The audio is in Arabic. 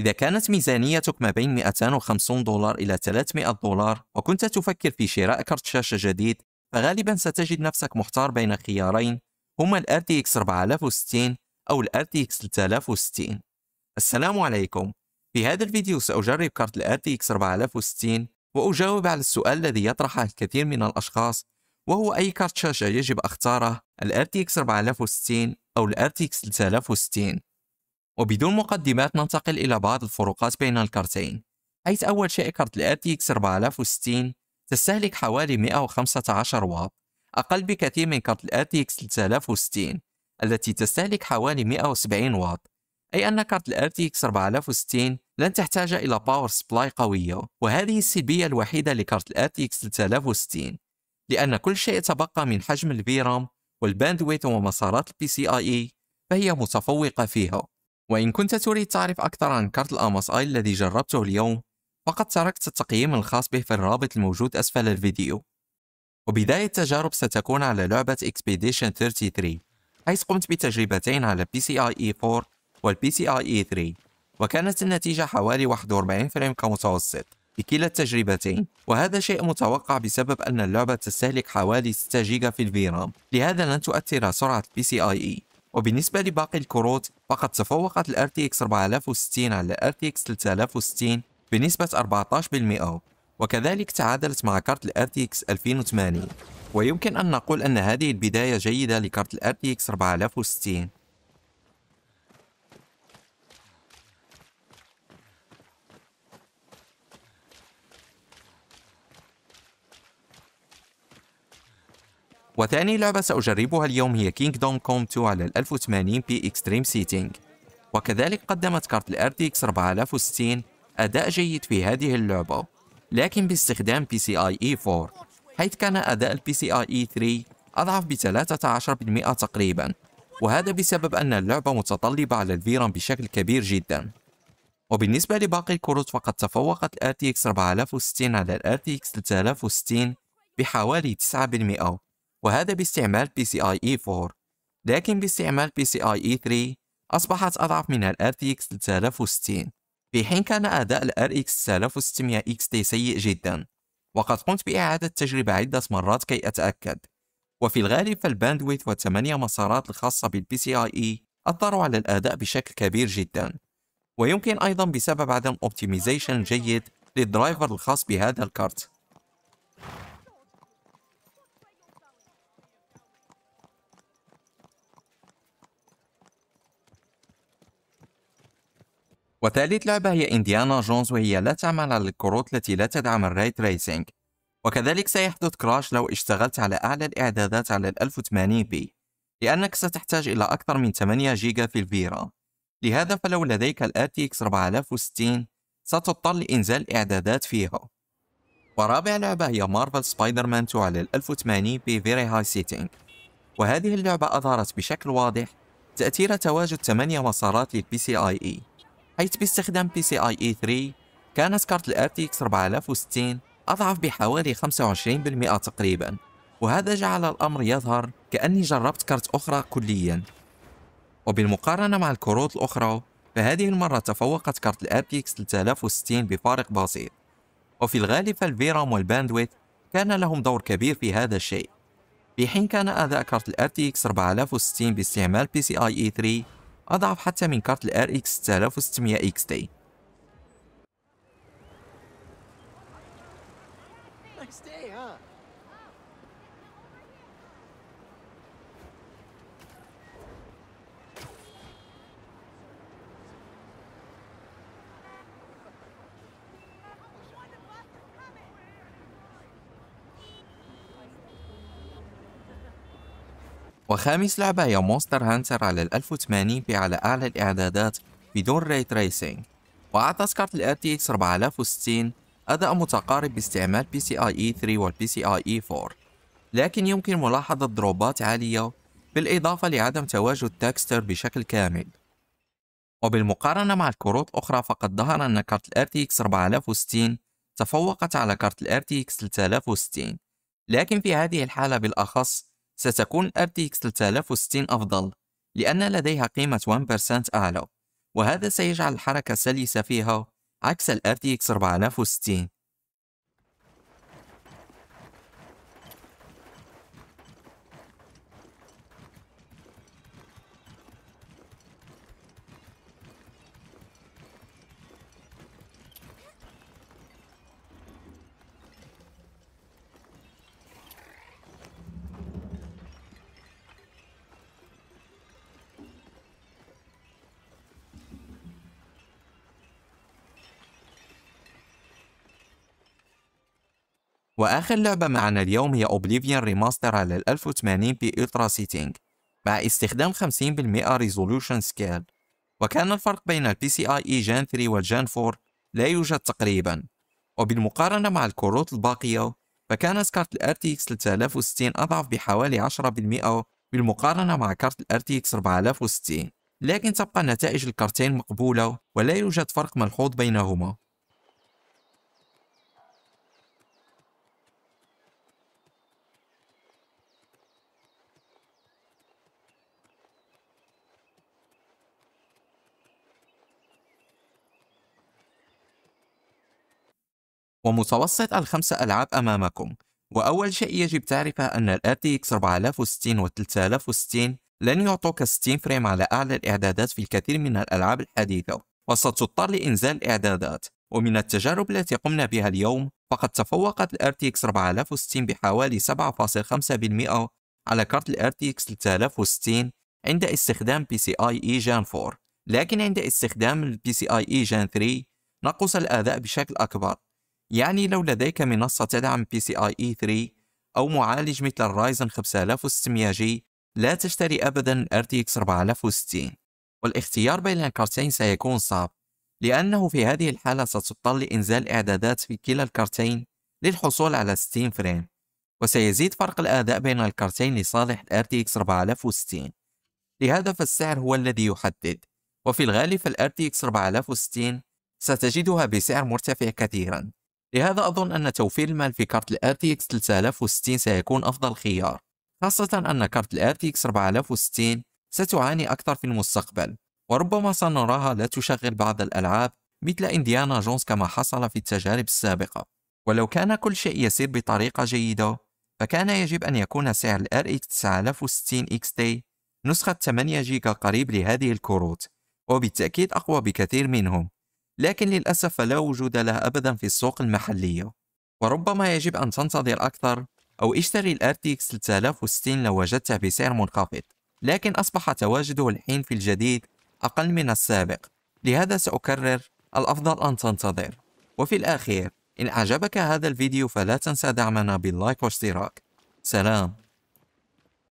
إذا كانت ميزانيتك ما بين 250 دولار إلى 300 دولار وكنت تفكر في شراء كرت شاشة جديد فغالبا ستجد نفسك محتار بين خيارين هما الـ RTX 4060 أو الـ RTX 3060 السلام عليكم في هذا الفيديو سأجرب كارت الـ RTX 4060 وأجاوب على السؤال الذي يطرحه الكثير من الأشخاص وهو أي كارت شاشة يجب أختاره الـ RTX 4060 أو الـ RTX 3060 وبدون مقدمات ننتقل إلى بعض الفروقات بين الكارتين حيث أول شيء كارت الـ RTX 4060 تستهلك حوالي 115 واط أقل بكثير من كارت الـ RTX 3060 التي تستهلك حوالي 170 واط أي أن كارت الـ RTX 4060 لن تحتاج إلى باور سبلاي قوية وهذه السلبية الوحيدة لكارت الـ RTX 3060 لأن كل شيء تبقى من حجم الفيرام والباندويت ومسارات الـ PCIe فهي متفوقة فيها وإن كنت تريد تعرف أكثر عن كارت الأمس آي الذي جربته اليوم فقد تركت التقييم الخاص به في الرابط الموجود أسفل الفيديو وبداية التجارب ستكون على لعبة Expedition 33 حيث قمت بتجربتين على PCIe 4 والPCIe 3 وكانت النتيجة حوالي 41 فريم كمتوسط لكلا التجربتين وهذا شيء متوقع بسبب أن اللعبة تستهلك حوالي 6 جيجا في الفيرام لهذا لن تؤثر سرعة PCIe وبالنسبة لباقي الكروت فقد تفوقت الـ RTX 4060 على الـ RTX 3060 بنسبة 14% وكذلك تعادلت مع كارت الـ RTX 2080 ويمكن أن نقول أن هذه البداية جيدة لكارت الـ RTX 4060 وثاني لعبة سأجربها اليوم هي كينج دوم كوم 2 على 1080 بي اكستريم سيتينج وكذلك قدمت كارت الـ RTX 4060 أداء جيد في هذه اللعبة لكن باستخدام PCIe 4 حيث كان أداء الـ PCIe 3 أضعف بـ 13% تقريبا وهذا بسبب أن اللعبة متطلبة على الفيران بشكل كبير جدا وبالنسبة لباقي الكروت فقد تفوقت الـ RTX 4060 على الـ RTX 3060 بحوالي 9% وهذا باستعمال PCIe 4 لكن باستعمال PCIe 3 أصبحت أضعف من الـ RTX 3060 في حين كان أداء الـ RX 3600 XT سيء جدا وقد قمت بإعادة التجربة عدة مرات كي أتأكد وفي الغالب فالباندويث والثمانية مسارات الخاصة بالـ PCIe أثروا على الأداء بشكل كبير جدا ويمكن أيضا بسبب عدم أوبتيميزيشن جيد للدرايفر الخاص بهذا الكارت وثالث لعبة هي إنديانا جونز وهي لا تعمل على الكروت التي لا تدعم الراي تريسينج وكذلك سيحدث كراش لو اشتغلت على أعلى الإعدادات على الـ 1080 بي لأنك ستحتاج إلى أكثر من 8 جيجا في الفيرا لهذا فلو لديك الـ RTX 4060 ستضطر لإنزال إعدادات فيها ورابع لعبة هي مارفل سبايدر مان 2 على الـ 1080 بي فيري هاي سيتينج وهذه اللعبة أظهرت بشكل واضح تأثير تواجد 8 مسارات للبي سي آي إي حيث باستخدام PCIe 3 كانت كارت الـ RTX 4060 أضعف بحوالي 25% تقريبا وهذا جعل الأمر يظهر كأني جربت كارت أخرى كليا وبالمقارنة مع الكروت الأخرى فهذه المرة تفوقت كارت الـ RTX 3060 بفارق بسيط وفي الغالب فالفيرام والباندويت كان لهم دور كبير في هذا الشيء في حين كان أداء كارت الـ RTX 4060 باستعمال PCIe 3 أضعف حتى من كارت الـ RX 6600 XT day, huh? وخامس لعبة هي مونستر هانتر على ال 1080 بي على أعلى الإعدادات بدون راي تريسينج وأعطت كارت ال RTX 4060 أداء متقارب باستعمال PCIe 3 وال PCIe 4 لكن يمكن ملاحظة دروبات عالية بالإضافة لعدم تواجد تاكستر بشكل كامل وبالمقارنة مع الكروت الأخرى فقد ظهر أن كارت ال RTX 4060 تفوقت على كارت ال RTX 3060 لكن في هذه الحالة بالأخص ستكون RTX 3060 أفضل لأن لديها قيمة 1% أعلى وهذا سيجعل الحركة سلسة فيها عكس الـ RTX 4060 وآخر لعبة معنا اليوم هي أوبليفيان ريماستر على 1080 بي ألترا سيتينج مع استخدام 50% ريزولوشن سكيل وكان الفرق بين البي سي اي اي جان 3 والجان 4 لا يوجد تقريبا وبالمقارنة مع الكروت الباقية فكانت كارت الـ RTX 3060 أضعف بحوالي 10% بالمقارنة مع كارت الـ RTX 4060 لكن تبقى نتائج الكارتين مقبولة ولا يوجد فرق ملحوظ بينهما ومتوسط الخمسة ألعاب أمامكم وأول شيء يجب تعرفه أن الـ RTX 4060 و 3060 لن يعطوك 60 فريم على أعلى الإعدادات في الكثير من الألعاب الحديثة وستضطر لإنزال الإعدادات ومن التجارب التي قمنا بها اليوم فقد تفوقت الـ RTX 4060 بحوالي 7.5% على كارت الـ RTX 3060 عند استخدام PCIe Gen 4 لكن عند استخدام الـ PCIe Gen 3 نقص الأداء بشكل أكبر يعني لو لديك منصة تدعم PCIe 3 أو معالج مثل الرايزن 5600 جي لا تشتري أبدا RTX 4060 والاختيار بين الكارتين سيكون صعب لأنه في هذه الحالة ستضطر لإنزال إعدادات في كلا الكارتين للحصول على 60 فريم وسيزيد فرق الأداء بين الكارتين لصالح RTX 4060 لهذا فالسعر هو الذي يحدد وفي الغالب فال RTX 4060 ستجدها بسعر مرتفع كثيرا لهذا أظن أن توفير المال في كارت الـ RTX 3060 سيكون أفضل خيار خاصة أن كارت الـ RTX 4060 ستعاني أكثر في المستقبل وربما سنراها لا تشغل بعض الألعاب مثل إنديانا جونز كما حصل في التجارب السابقة ولو كان كل شيء يسير بطريقة جيدة فكان يجب أن يكون سعر الـ RX 9060 XT نسخة 8 جيجا قريب لهذه الكروت وبالتأكيد أقوى بكثير منهم لكن للأسف لا وجود لها أبدا في السوق المحلية وربما يجب أن تنتظر أكثر أو اشتري الـ RTX 3060 لو وجدته بسعر منخفض لكن أصبح تواجده الحين في الجديد أقل من السابق لهذا سأكرر الأفضل أن تنتظر وفي الأخير إن أعجبك هذا الفيديو فلا تنسى دعمنا باللايك واشتراك سلام